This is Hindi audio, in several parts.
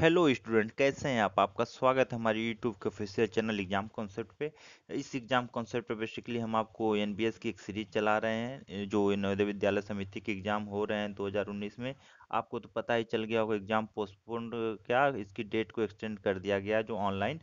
हेलो स्टूडेंट कैसे हैं आप आपका स्वागत है हमारे यूट्यूब के ऑफिशियल चैनल एग्जाम कॉन्सेप्ट पे इस एग्जाम कॉन्सेप्ट पे बेसिकली हम आपको एनबीएस की एक सीरीज चला रहे हैं जो नवोदय विद्यालय समिति के एग्जाम हो रहे हैं 2019 में आपको तो पता ही चल गया होगा एग्जाम पोस्टपोन क्या इसकी डेट को एक्सटेंड कर दिया गया जो ऑनलाइन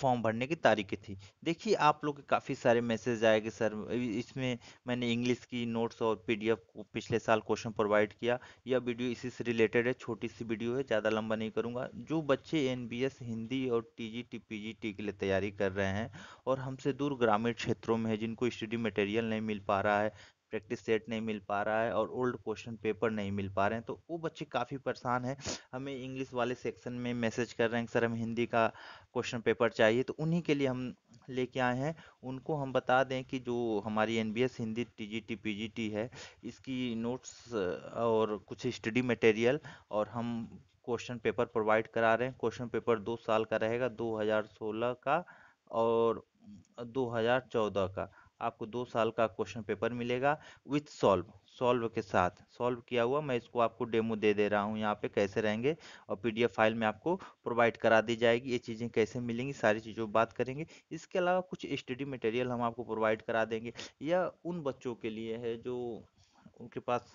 फॉर्म भरने की तारीख थी देखिए आप लोग के काफ़ी सारे मैसेज आएंगे सर इसमें मैंने इंग्लिश की नोट्स और पीडीएफ को पिछले साल क्वेश्चन प्रोवाइड किया यह वीडियो इसी से रिलेटेड है छोटी सी वीडियो है ज़्यादा लंबा नहीं करूँगा जो बच्चे एनबीएस हिंदी और टीजी टी के लिए तैयारी कर रहे हैं और हमसे दूर ग्रामीण क्षेत्रों में है जिनको स्टडी मटेरियल नहीं मिल पा रहा है प्रैक्टिस सेट नहीं मिल पा रहा है और ओल्ड क्वेश्चन पेपर नहीं मिल पा रहे हैं तो वो बच्चे काफ़ी परेशान हैं हमें इंग्लिश वाले सेक्शन में मैसेज कर रहे हैं सर हमें हिंदी का क्वेश्चन पेपर चाहिए तो उन्हीं के लिए हम लेके आए हैं उनको हम बता दें कि जो हमारी एन हिंदी टी जी है इसकी नोट्स और कुछ स्टडी मटेरियल और हम क्वेश्चन पेपर प्रोवाइड करा रहे हैं क्वेश्चन पेपर दो साल का रहेगा 2016 का और 2014 का आपको दो साल का क्वेश्चन पेपर मिलेगा विथ सॉल्व सॉल्व के साथ सॉल्व किया हुआ मैं इसको आपको डेमो दे दे रहा हूँ यहाँ पे कैसे रहेंगे और पीडीएफ फाइल में आपको प्रोवाइड करा दी जाएगी ये चीज़ें कैसे मिलेंगी सारी चीज़ों बात करेंगे इसके अलावा कुछ स्टडी मटेरियल हम आपको प्रोवाइड करा देंगे या उन बच्चों के लिए है जो उनके पास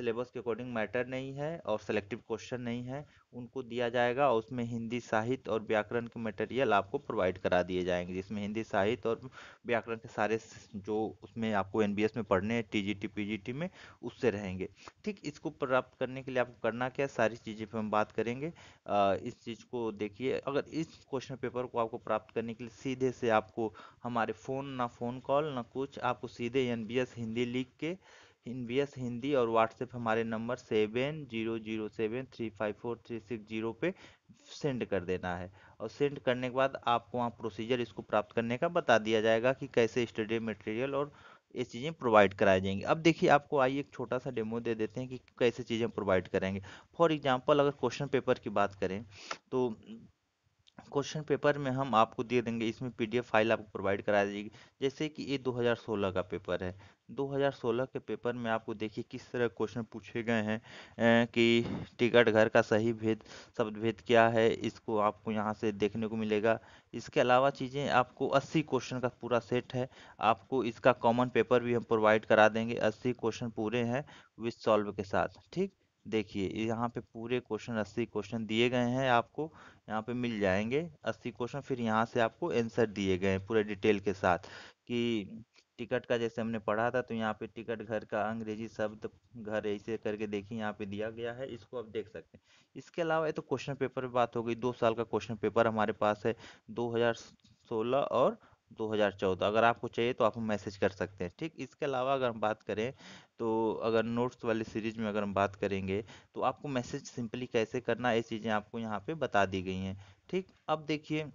सिलेबस के अकॉर्डिंग मैटर नहीं है और सेलेक्टिव क्वेश्चन नहीं है उनको दिया जाएगा और उसमें हिंदी साहित्य और व्याकरण के मटेरियल आपको प्रोवाइड करा दिए जाएंगे जिसमें हिंदी साहित्य और व्याकरण के सारे जो उसमें आपको एन में पढ़ने हैं टी जी में उससे रहेंगे ठीक इसको प्राप्त करने के लिए आपको करना क्या सारी चीज़ें पर हम बात करेंगे आ, इस चीज़ को देखिए अगर इस क्वेश्चन पेपर को आपको प्राप्त करने के लिए सीधे से आपको हमारे फ़ोन ना फ़ोन कॉल ना कुछ आपको सीधे एन हिंदी लिख के इन वी एस हिंदी और व्हाट्सएप हमारे number seven zero zero seven three five four three six zero पे सेंड कर देना है और सेंड करने के बाद आपको वहाँ प्रोसीजर इसको प्राप्त करने का बता दिया जाएगा कि कैसे स्टडी मटेरियल और ये चीज़ें प्रोवाइड कराई जाएंगी अब देखिए आपको आइए एक छोटा सा डेमो दे देते हैं कि कैसे चीज़ें प्रोवाइड करेंगे फॉर एग्जांपल अगर क्वेश्चन पेपर की बात करें तो क्वेश्चन पेपर में हम आपको दे देंगे इसमें पीडीएफ फाइल आपको प्रोवाइड करा जाएगी जैसे कि ये 2016 का पेपर है 2016 के पेपर में आपको देखिए किस तरह क्वेश्चन पूछे गए हैं कि टिकट घर का सही भेद शब्द भेद क्या है इसको आपको यहाँ से देखने को मिलेगा इसके अलावा चीज़ें आपको 80 क्वेश्चन का पूरा सेट है आपको इसका कॉमन पेपर भी हम प्रोवाइड करा देंगे 80 क्वेश्चन पूरे हैं विथ सॉल्व के साथ ठीक देखिए यहाँ पे पूरे क्वेश्चन अस्सी क्वेश्चन दिए गए हैं आपको यहाँ पे मिल जाएंगे अस्सी क्वेश्चन फिर यहाँ से आपको आंसर दिए गए हैं पूरे डिटेल के साथ कि टिकट का जैसे हमने पढ़ा था तो यहाँ पे टिकट घर का अंग्रेजी शब्द घर ऐसे करके देखिए यहाँ पे दिया गया है इसको आप देख सकते हैं इसके अलावा ये तो क्वेश्चन पेपर में बात हो गई दो साल का क्वेश्चन पेपर हमारे पास है दो और 2014 अगर आपको चाहिए तो आप हम मैसेज कर सकते हैं ठीक इसके अलावा अगर हम बात करें तो अगर नोट्स वाली सीरीज में अगर हम बात करेंगे तो आपको मैसेज सिंपली कैसे करना ये चीज़ें आपको यहाँ पे बता दी गई हैं ठीक अब देखिए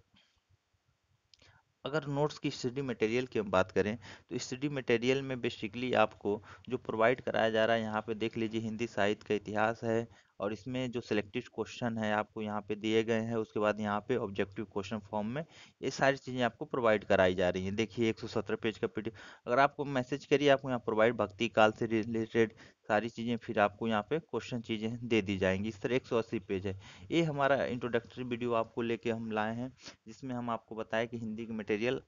अगर नोट्स की स्टडी मटेरियल की हम बात करें तो स्टडी मटेरियल में बेसिकली आपको जो प्रोवाइड कराया जा रहा है यहाँ पे देख लीजिए हिंदी साहित्य का इतिहास है और इसमें जो सिलेक्टेड क्वेश्चन है आपको यहाँ पे दिए गए हैं उसके बाद यहाँ पे ऑब्जेक्टिव क्वेश्चन फॉर्म में ये सारी चीज़ें आपको प्रोवाइड कराई जा रही हैं देखिए 117 पेज का पी अगर आपको मैसेज करिए आपको यहाँ प्रोवाइड भक्ति काल से रिलेटेड सारी चीज़ें फिर आपको यहाँ पे क्वेश्चन चीज़ें दे दी जाएंगी इस तरह एक पेज है ये हमारा इंट्रोडक्टरी वीडियो आपको लेके हम लाए हैं जिसमें हम आपको बताएं कि हिंदी के मटेरियल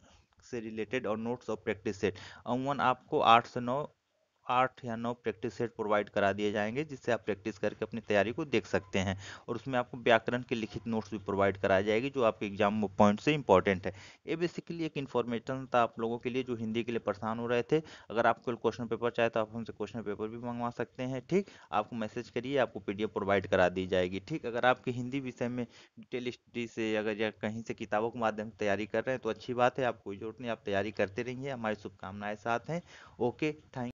से रिलेटेड और नोट्स और प्रैक्टिस सेट अमूमन आपको आठ से नौ आठ या नौ प्रैक्टिस सेट प्रोवाइड करा दिए जाएंगे जिससे आप प्रैक्टिस करके अपनी तैयारी को देख सकते हैं और उसमें आपको व्याकरण के लिखित नोट्स भी प्रोवाइड कराया जाएगी जो आपके एग्जाम पॉइंट से इंपॉर्टेंट है ये बेसिकली एक इन्फॉर्मेशन था आप लोगों के लिए जो हिंदी के लिए परेशान हो रहे थे अगर आपको क्वेश्चन पेपर चाहे तो आप हमसे क्वेश्चन पेपर भी मंगवा सकते हैं ठीक आपको मैसेज करिए आपको पी प्रोवाइड करा दी जाएगी ठीक अगर आपके हिंदी विषय में डिटेल स्टडी से अगर या कहीं से किताबों के माध्यम से तैयारी कर रहे हैं तो अच्छी बात है आप कोई जरूरत नहीं आप तैयारी करते रहिए हमारी शुभकामनाएं साथ हैं ओके थैंक